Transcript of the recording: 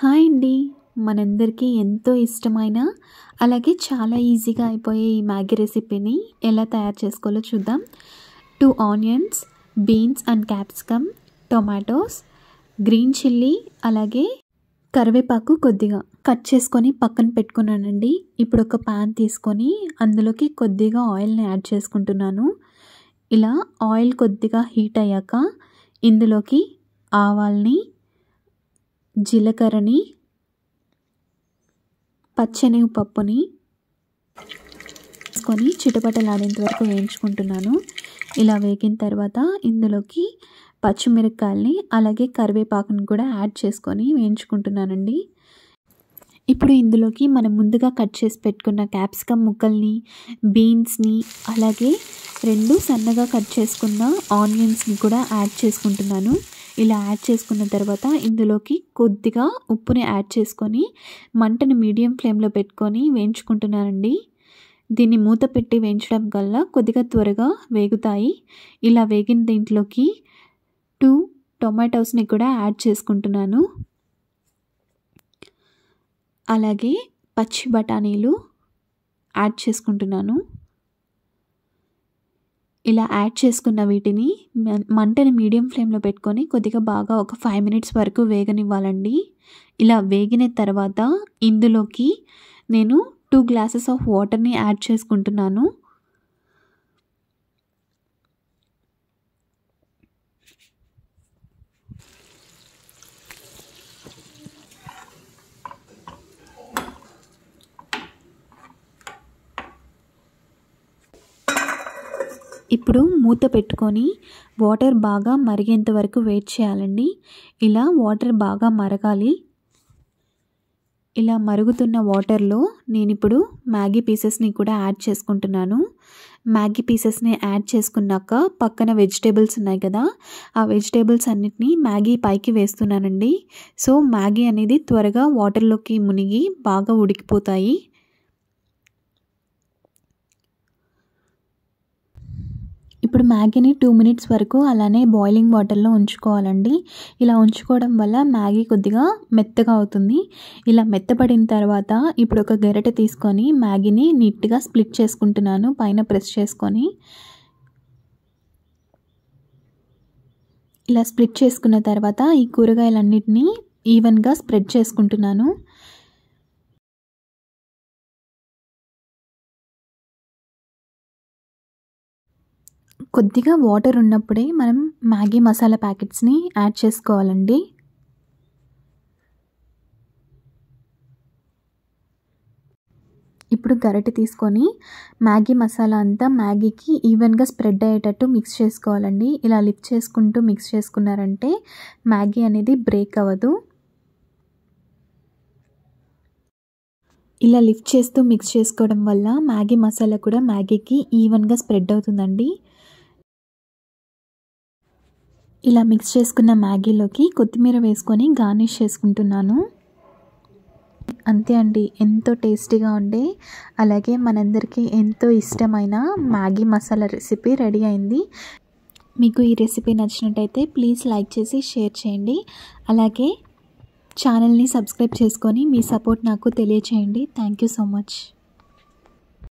hi అండి మనందరికీ ఎంతో ఇష్టమైన అలాగే చాలా ఈజీగా అయిపోయే ఈ మ్యాగీ రెసిపీని ఎలా తయారు చేసుకోవాలో చూద్దాం two onions beans and capsicum tomatoes green chilli అలాగే కరివేపాకు కొద్దిగా కట్ చేసుకొని పక్కన పెట్టుకున్నానండి ఇప్పుడు ఒక ప్యాన్ తీసుకొని అందులోకి కొద్దిగా ఆయిల్ని యాడ్ చేసుకుంటున్నాను ఇలా ఆయిల్ కొద్దిగా హీట్ అయ్యాక ఇందులోకి ఆవాల్ని జీలకర్రని పచ్చనివి పప్పుని వేసుకొని చిటపటలాడేంత వరకు వేయించుకుంటున్నాను ఇలా వేగిన తర్వాత ఇందులోకి పచ్చిమిరపకాయల్ని అలాగే కరివేపాకుని కూడా యాడ్ చేసుకొని వేయించుకుంటున్నానండి ఇప్పుడు ఇందులోకి మనం ముందుగా కట్ చేసి పెట్టుకున్న క్యాప్సికమ్ ముక్కల్ని బీన్స్ని అలాగే రెండు సన్నగా కట్ చేసుకున్న ఆనియన్స్ని కూడా యాడ్ చేసుకుంటున్నాను ఇలా యాడ్ చేసుకున్న తర్వాత ఇందులోకి కొద్దిగా ఉప్పుని యాడ్ చేసుకొని మంటను మీడియం ఫ్లేమ్లో పెట్టుకొని వేయించుకుంటున్నానండి దీన్ని మూత పెట్టి వేయించడం వల్ల కొద్దిగా త్వరగా వేగుతాయి ఇలా వేగిన దీంట్లోకి టూ టొమాటోస్ని కూడా యాడ్ చేసుకుంటున్నాను అలాగే పచ్చి బఠానీలు యాడ్ చేసుకుంటున్నాను ఇలా యాడ్ చేసుకున్న వీటిని మంటని మీడియం ఫ్లేమ్లో పెట్టుకొని కొద్దిగా బాగా ఒక ఫైవ్ మినిట్స్ వరకు వేగనివ్వాలండి ఇలా వేగిన తర్వాత ఇందులోకి నేను టూ గ్లాసెస్ ఆఫ్ వాటర్ని యాడ్ చేసుకుంటున్నాను ఇప్పుడు మూత పెట్టుకొని వాటర్ బాగా మరిగేంత వరకు వెయిట్ చేయాలండి ఇలా వాటర్ బాగా మరగాలి ఇలా మరుగుతున్న వాటర్లో నేను ఇప్పుడు మ్యాగీ పీసెస్ని కూడా యాడ్ చేసుకుంటున్నాను మ్యాగీ పీసెస్ని యాడ్ చేసుకున్నాక పక్కన వెజిటేబుల్స్ ఉన్నాయి కదా ఆ వెజిటేబుల్స్ అన్నిటినీ మ్యాగీ పైకి వేస్తున్నానండి సో మ్యాగీ అనేది త్వరగా వాటర్లోకి మునిగి బాగా ఉడికిపోతాయి ఇప్పుడు మ్యాగీని టూ మినిట్స్ వరకు అలానే బాయిలింగ్ వాటర్లో ఉంచుకోవాలండి ఇలా ఉంచుకోవడం వల్ల మ్యాగీ కొద్దిగా మెత్తగా అవుతుంది ఇలా మెత్తపడిన తర్వాత ఇప్పుడు ఒక గెరటె తీసుకొని మ్యాగీని నీట్గా స్ప్లిట్ చేసుకుంటున్నాను పైన ప్రెస్ చేసుకొని ఇలా స్ప్లిట్ చేసుకున్న తర్వాత ఈ కూరగాయలన్నింటినీ ఈవెన్గా స్ప్రెడ్ చేసుకుంటున్నాను కొద్దిగా వాటర్ ఉన్నప్పుడే మనం మ్యాగీ మసాలా ప్యాకెట్స్ని యాడ్ చేసుకోవాలండి ఇప్పుడు గరటి తీసుకొని మ్యాగీ మసాలా అంతా మ్యాగీకి ఈవెన్గా స్ప్రెడ్ అయ్యేటట్టు మిక్స్ చేసుకోవాలండి ఇలా లిఫ్ట్ చేసుకుంటూ మిక్స్ చేసుకున్నారంటే మ్యాగీ అనేది బ్రేక్ అవ్వదు ఇలా లిఫ్ట్ చేస్తూ మిక్స్ చేసుకోవడం వల్ల మ్యాగీ మసాలా కూడా మ్యాగీకి ఈవెన్గా స్ప్రెడ్ అవుతుందండి ఇలా మిక్స్ చేసుకున్న మ్యాగీలోకి కొత్తిమీర వేసుకొని గార్నిష్ చేసుకుంటున్నాను అంతే అండి ఎంతో టేస్టీగా ఉండే అలాగే మనందరికీ ఎంతో ఇష్టమైన మ్యాగీ మసాలా రెసిపీ రెడీ అయింది మీకు ఈ రెసిపీ నచ్చినట్టయితే ప్లీజ్ లైక్ చేసి షేర్ చేయండి అలాగే ఛానల్ని సబ్స్క్రైబ్ చేసుకొని మీ సపోర్ట్ నాకు తెలియచేయండి థ్యాంక్ యూ సో మచ్